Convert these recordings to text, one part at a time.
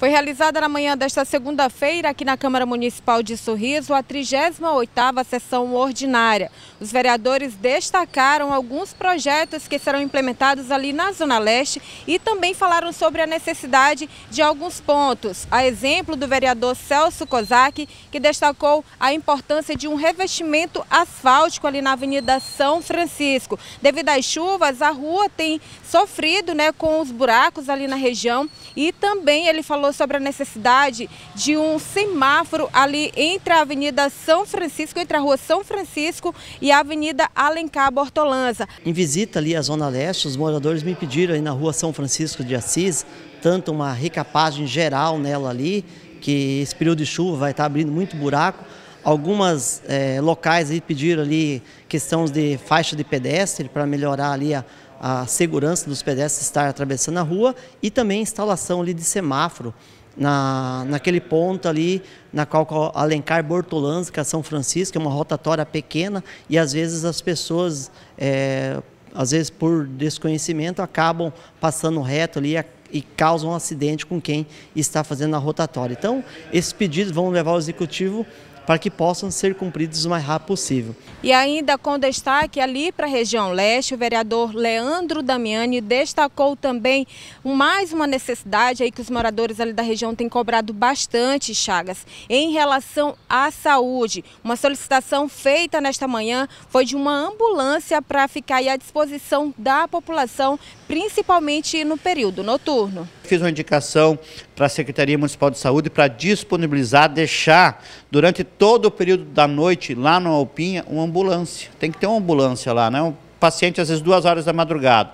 Foi realizada na manhã desta segunda-feira, aqui na Câmara Municipal de Sorriso, a 38ª sessão ordinária. Os vereadores destacaram alguns projetos que serão implementados ali na Zona Leste e também falaram sobre a necessidade de alguns pontos. A exemplo do vereador Celso Kozak, que destacou a importância de um revestimento asfáltico ali na Avenida São Francisco. Devido às chuvas, a rua tem sofrido né, com os buracos ali na região e também ele falou falou sobre a necessidade de um semáforo ali entre a Avenida São Francisco, entre a Rua São Francisco e a Avenida Alencar Bortolanza. Em visita ali à Zona Leste, os moradores me pediram aí na Rua São Francisco de Assis, tanto uma recapagem geral nela ali, que esse período de chuva vai estar abrindo muito buraco, algumas é, locais aí pediram ali questões de faixa de pedestre para melhorar ali a, a segurança dos pedestres estar atravessando a rua e também a instalação ali de semáforo na, naquele ponto ali, na qual Alencar Bortolanska, São Francisco, é uma rotatória pequena e às vezes as pessoas, é, às vezes por desconhecimento, acabam passando reto ali e causam um acidente com quem está fazendo a rotatória. Então, esses pedidos vão levar o executivo para que possam ser cumpridos o mais rápido possível. E ainda com destaque ali para a região leste, o vereador Leandro Damiani destacou também mais uma necessidade aí que os moradores ali da região têm cobrado bastante, Chagas, em relação à saúde. Uma solicitação feita nesta manhã foi de uma ambulância para ficar à disposição da população, principalmente no período noturno fiz uma indicação para a Secretaria Municipal de Saúde para disponibilizar, deixar durante todo o período da noite lá no Alpinha uma ambulância. Tem que ter uma ambulância lá, né? Um paciente às vezes duas horas da madrugada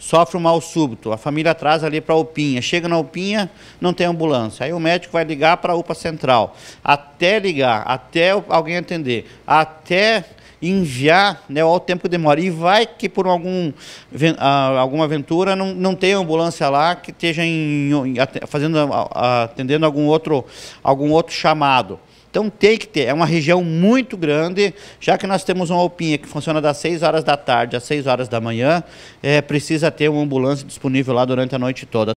sofre um mal súbito, a família traz ali para a Alpinha, chega na Alpinha, não tem ambulância. Aí o médico vai ligar para a UPA Central, até ligar, até alguém atender, até enviar né, ao tempo que demora. E vai que por algum, alguma aventura não, não tem ambulância lá que esteja em, fazendo, atendendo algum outro, algum outro chamado. Então tem que ter, é uma região muito grande, já que nós temos uma Alpinha que funciona das 6 horas da tarde às 6 horas da manhã, é, precisa ter uma ambulância disponível lá durante a noite toda.